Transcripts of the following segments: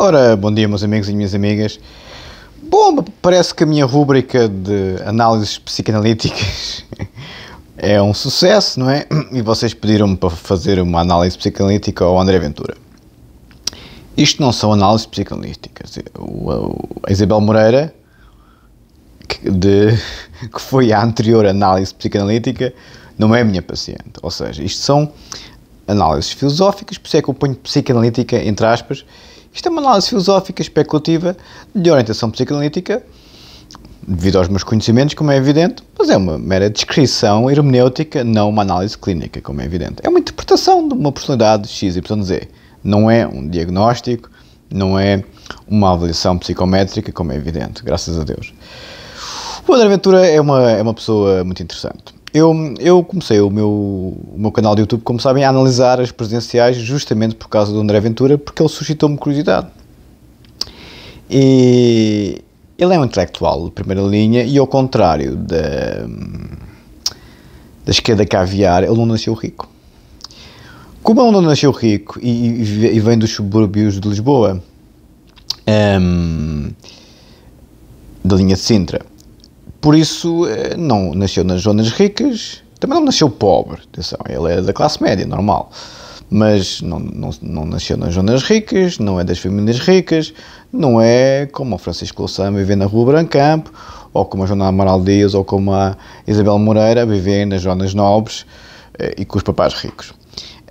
Ora, bom dia, meus amigos e minhas amigas. Bom, parece que a minha rúbrica de análises psicanalíticas é um sucesso, não é? E vocês pediram-me para fazer uma análise psicanalítica ao André Ventura. Isto não são análises psicanalíticas. A Isabel Moreira, que, de, que foi a anterior análise psicanalítica, não é minha paciente. Ou seja, isto são análises filosóficas, por isso é que eu ponho psicanalítica entre aspas isto é uma análise filosófica especulativa de orientação psicanalítica, devido aos meus conhecimentos, como é evidente, mas é uma mera descrição hermenêutica, não uma análise clínica, como é evidente. É uma interpretação de uma personalidade XYZ. Não é um diagnóstico, não é uma avaliação psicométrica, como é evidente, graças a Deus. O André Ventura é uma, é uma pessoa muito interessante. Eu, eu comecei o meu, o meu canal de YouTube, como sabem, a analisar as presidenciais justamente por causa do André Ventura, porque ele suscitou-me curiosidade. E ele é um intelectual de primeira linha e, ao contrário da, da esquerda caviar, ele não nasceu rico. Como ele não nasceu rico e, e vem dos subúrbios de Lisboa, um, ehm, da linha de Sintra, por isso, eh, não nasceu nas zonas ricas, também não nasceu pobre, atenção, ele é da classe média, normal. Mas não, não, não nasceu nas zonas ricas, não é das famílias ricas, não é como o Francisco Louçã viver na Rua Brancampo, ou como a Joana Amaral Dias, ou como a Isabel Moreira viver nas zonas nobres eh, e com os papás ricos.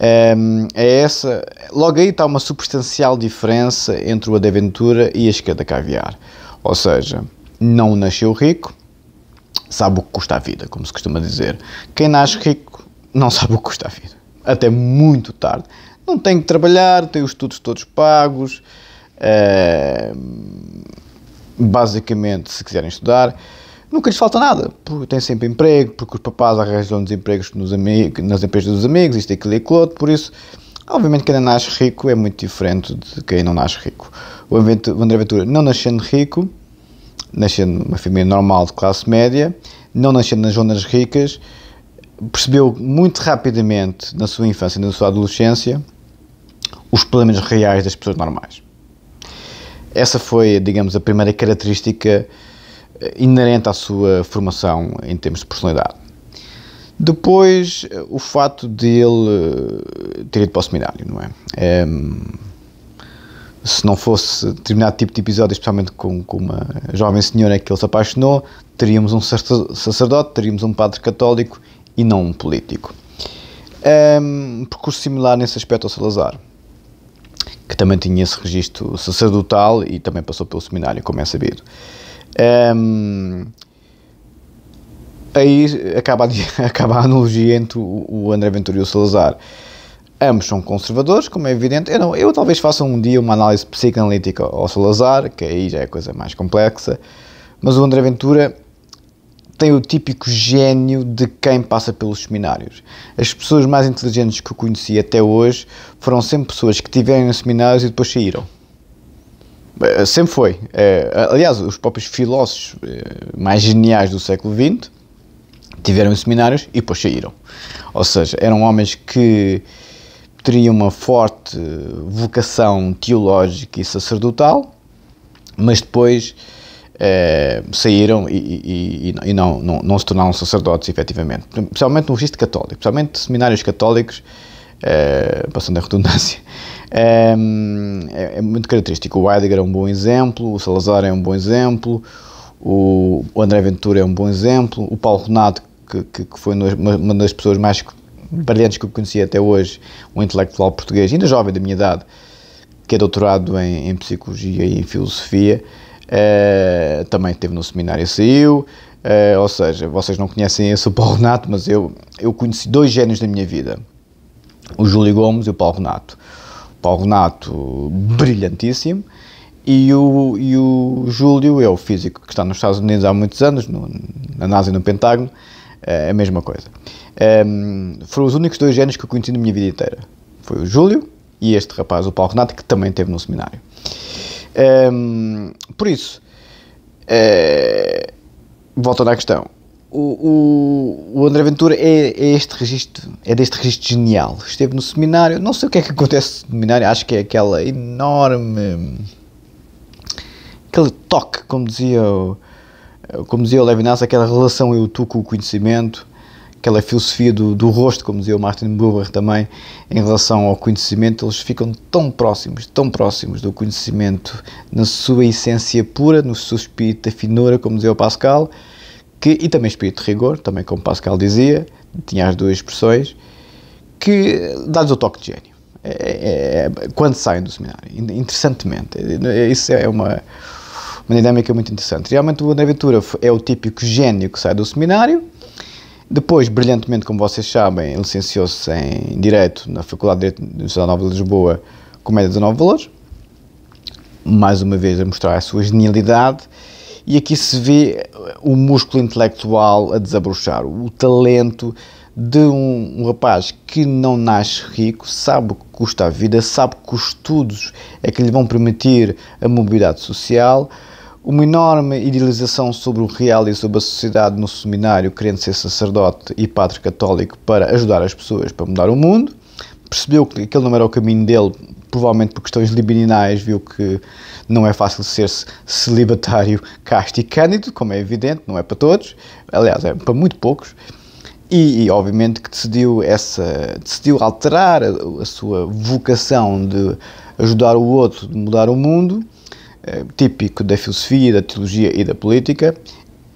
Ehm, é essa, logo aí está uma substancial diferença entre o Aventura e a esquerda caviar. Ou seja, não nasceu rico, sabe o que custa a vida, como se costuma dizer. Quem nasce rico não sabe o que custa a vida. Até muito tarde. Não tem que trabalhar, tem os estudos todos pagos. Ehm, basicamente, se quiserem estudar, nunca lhes falta nada. Porque têm sempre emprego, porque os papás arranjam-lhes empregos nos amigos, nas empresas dos amigos, isto, aquilo e aquilo outro. Por isso, obviamente, quem nasce rico é muito diferente de quem não nasce rico. O André Ventura, não nascendo rico, nascendo numa família normal de classe média, não nascendo nas zonas ricas, percebeu muito rapidamente na sua infância e na sua adolescência os problemas reais das pessoas normais. Essa foi, digamos, a primeira característica eh, inerente à sua formação em termos de personalidade. Depois, eh, o fato de ele eh, ter ido para o seminário, não é? Ehm, se não fosse determinado tipo de episódio, especialmente com, com uma jovem senhora que ele se apaixonou, teríamos um sacerdote, teríamos um padre católico e não um político. Um percurso similar nesse aspecto ao Salazar, que também tinha esse registro sacerdotal e também passou pelo seminário, como é sabido. Um, aí acaba a, acaba a analogia entre o, o André Ventura e o Salazar. Ambos são conservadores, como é evidente. Eu, não, eu talvez faça um dia uma análise psicanalítica ao Salazar, que aí já é coisa mais complexa. Mas o André Ventura tem o típico gênio de quem passa pelos seminários. As pessoas mais inteligentes que eu conheci até hoje foram sempre pessoas que tiveram seminários e depois saíram. Eh, sempre foi. Eh, aliás, os próprios filósofos eh, mais geniais do século XX tiveram seminários e depois saíram. Ou seja, eram homens que teria uma forte vocação teológica e sacerdotal, mas depois eh, saíram e, e, e não, não, não, se tornaram sacerdotes efetivamente, principalmente no registro católico, principalmente seminários católicos, eh, passando a redundância, eh, é, é, muito característico. O Heidegger é um bom exemplo, o Salazar é um bom exemplo, o, André Ventura é um bom exemplo, o Paulo Renato, que, que, que foi uma das pessoas mais brilhantes que eu conheci até hoje, um intelectual português, ainda jovem da minha idade, que é doutorado em, em Psicologia e em Filosofia, uh, também esteve no seminário e saiu, uh, ou seja, vocês não conhecem esse o Paulo Renato, mas eu, eu conheci dois génios da minha vida, o Júlio Gomes e o Paulo Renato. O Paulo Renato, brilhantíssimo, e o, e o Júlio é o físico que está nos Estados Unidos há muitos anos, no, na NASA e no Pentágono, é, é a mesma coisa. Um, ehm, foram os únicos dois géneros que eu conheci na minha vida inteira. Foi o Júlio e este rapaz, o Paulo Renato, que também esteve no seminário. Um, ehm, por isso, uh, voltando à questão, o, o, o André Ventura é, é, este registro, é deste registro genial. Esteve no seminário, não sei o que é que acontece no seminário, acho que é aquela enorme. aquele toque, como dizia o eh, como dizia o Levinas, aquela relação eu-tu com o conhecimento, aquela filosofia do, do rosto, como dizia o Martin Buber também, em relação ao conhecimento, eles ficam tão próximos, tão próximos do conhecimento na sua essência pura, no seu espírito da finura, como dizia o Pascal, que, e também espírito de rigor, também como Pascal dizia, tinha as duas expressões, que dá-lhes o toque de gênio é, é, é quando saem do seminário. Interessantemente, isso é uma uma dinâmica muito interessante. Realmente o Bonaventura é o típico gênio que sai do seminário, depois, brilhantemente, como vocês sabem, licenciou-se em Direito na Faculdade de Direito da Universidade Nova de Lisboa com média de 19 valores, mais uma vez a mostrar a sua genialidade, e aqui se vê eh, o músculo intelectual a desabrochar, o talento de um, um, rapaz que não nasce rico, sabe o que custa a vida, sabe que os estudos é que lhe vão permitir a mobilidade social, uma enorme idealização sobre o real e sobre a sociedade no seminário, querendo ser sacerdote e padre católico para ajudar as pessoas para mudar o mundo. Percebeu que aquele não era o caminho dele, provavelmente por questões libidinais, viu que não é fácil ser celibatário, casto e cândido, como é evidente, não é para todos, aliás, é para muito poucos. E, e, obviamente que decidiu essa decidiu alterar a, a, sua vocação de ajudar o outro, de mudar o mundo eh, típico da filosofia, da teologia e da política,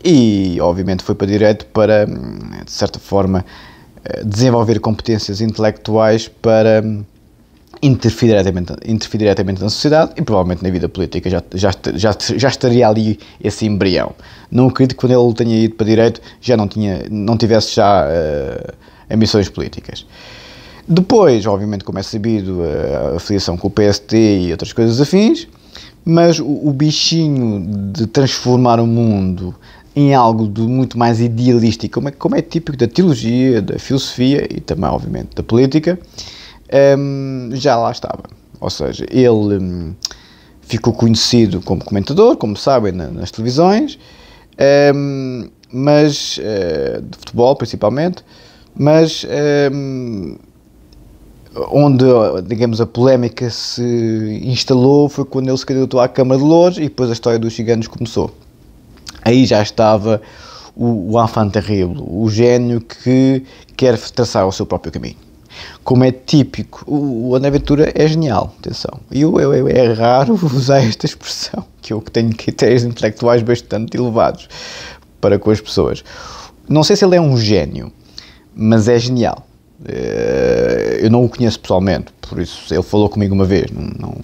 e obviamente foi para direto para, hum, de certa forma, eh, desenvolver competências intelectuais para hum, interferir diretamente, interferir diretamente na sociedade e provavelmente na vida política já, já, já, já estaria ali esse embrião. Não acredito que quando ele tenha ido para direito já não, tinha, não tivesse já uh, ambições políticas. Depois, obviamente, como é sabido, a afiliação com o PST e outras coisas afins, mas o, o bichinho de transformar o mundo em algo de muito mais idealístico, como é, como é típico da teologia, da filosofia e também, obviamente, da política, um, já lá estava. Ou seja, ele um, ficou conhecido como comentador, como sabem, na, nas televisões, um, mas uh, de futebol principalmente, mas hum, onde, digamos, a polémica se instalou foi quando ele se candidatou à Câmara de Lourdes e depois a história dos ciganos começou. Aí já estava o, o enfant terrible, o gênio que quer traçar o seu próprio caminho. Como é típico, o, o André Ventura é genial, atenção. E eu, eu, eu, é raro usar esta expressão, que eu que tenho critérios intelectuais bastante elevados para com as pessoas. Não sei se ele é um gênio, mas é genial eh, eu não o conheço pessoalmente, por isso ele falou comigo uma vez. Não, não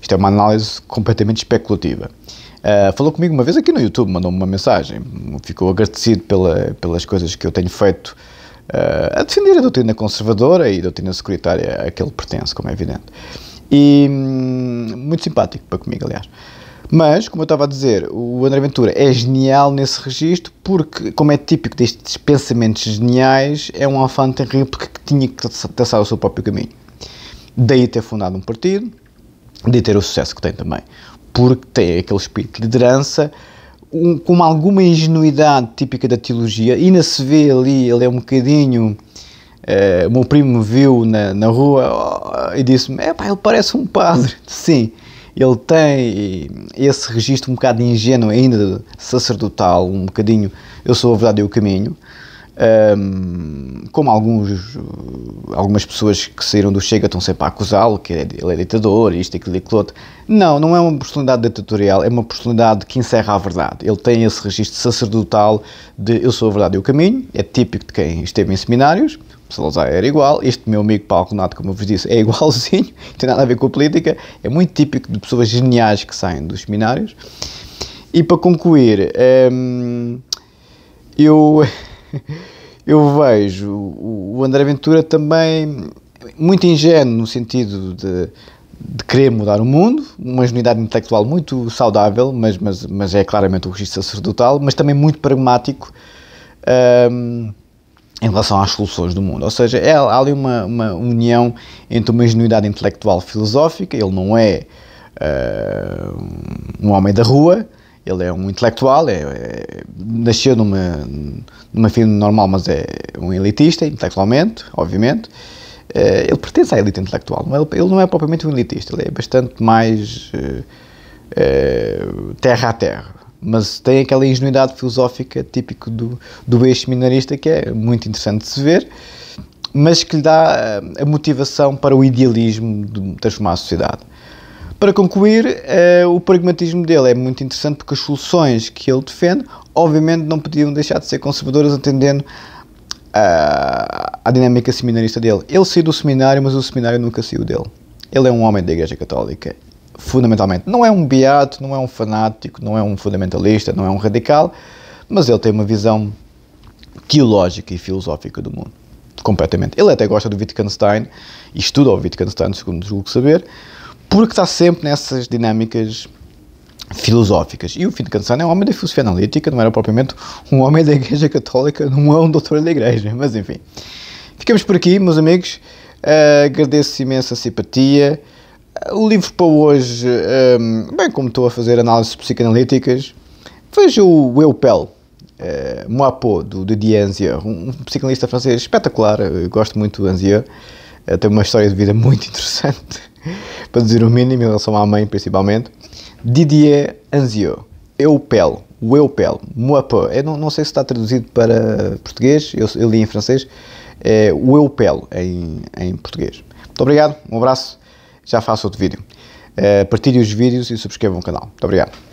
isto é uma análise completamente especulativa. Uh, falou comigo uma vez aqui no YouTube, mandou-me uma mensagem, ficou agradecido pela, pelas coisas que eu tenho feito uh, a defender a doutrina conservadora e a doutrina securitária a que ele pertence, como é evidente. E hum, muito simpático para comigo, aliás. Mas, como eu estava a dizer, o André Ventura é genial nesse registro porque, como é típico destes pensamentos geniais, é um alfano terrível que tinha que traçar o seu próprio caminho. Daí ter fundado um partido, de ter o sucesso que tem também. Porque tem aquele espírito de liderança, um, com alguma ingenuidade típica da teologia, e ainda se vê ali, ele é um bocadinho... Uh, o meu primo me viu na, na rua oh, e disse-me, é pá, ele parece um padre. Sim, ele tem esse registro um bocado ingênuo ainda sacerdotal, um bocadinho eu sou a verdade e o caminho. Um, como alguns, algumas pessoas que saíram do Chega estão sempre a acusá-lo, que é ele é ditador, isto, aquilo, aquilo outro. Não, não é uma personalidade ditatorial, é uma personalidade que encerra a verdade. Ele tem esse registro sacerdotal de eu sou a verdade e o caminho, é típico de quem esteve em seminários, Salazar era igual, este meu amigo Paulo Renato, como eu vos disse, é igualzinho, não tem nada a ver com a política, é muito típico de pessoas geniais que saem dos seminários. E para concluir, hum, eu, eu vejo o André Ventura também muito ingênuo no sentido de, de querer mudar o mundo, uma unidade intelectual muito saudável, mas, mas, mas é claramente o registro sacerdotal, mas também muito pragmático. Hum, em relação às soluções do mundo. Ou seja, é, há ali uma, uma união entre uma ingenuidade intelectual filosófica, ele não é uh, um homem da rua, ele é um intelectual, é, é, nasceu numa, numa família normal, mas é um elitista, intelectualmente, obviamente. Uh, ele pertence à elite intelectual, é? ele não é propriamente um elitista, ele é bastante mais uh, terra a terra mas tem aquela ingenuidade filosófica típico do, do ex-seminarista que é muito interessante de se ver, mas que lhe dá eh, a motivação para o idealismo de transformar a sociedade. Para concluir, eh, o pragmatismo dele é muito interessante porque as soluções que ele defende, obviamente, não podiam deixar de ser conservadoras, atendendo eh, à dinâmica seminarista dele. Ele saiu do seminário, mas o seminário nunca saiu dele. Ele é um homem da Igreja Católica fundamentalmente. Não é um beato, não é um fanático, não é um fundamentalista, não é um radical, mas ele tem uma visão teológica e filosófica do mundo. Completamente. Ele até gosta do Wittgenstein e estuda o Wittgenstein, segundo julgo saber, porque está sempre nessas dinâmicas filosóficas. E o Wittgenstein é um homem da filosofia analítica, não era propriamente um homem da Igreja Católica, não é um doutor da Igreja, mas enfim. Ficamos por aqui, meus amigos. Uh, eh, agradeço imenso a simpatia. O livro para hoje, um, bem como estou a fazer análises psicanalíticas, vejo o Eupel, uh, eh, Moapo, do Didier Anzier, um, psicanalista francês espetacular, eu eh, gosto muito do Anzier, uh, tem uma história de vida muito interessante, para dizer o mínimo, em relação à mãe principalmente. Didier Anzier, Eupel, o Eupel, Moapo, eu não, não, sei se está traduzido para português, eu, eu li em francês, é o Eupel em, em português. Muito obrigado, um abraço. Já faço outro vídeo. Uh, os vídeos e subscreva o canal. Muito obrigado.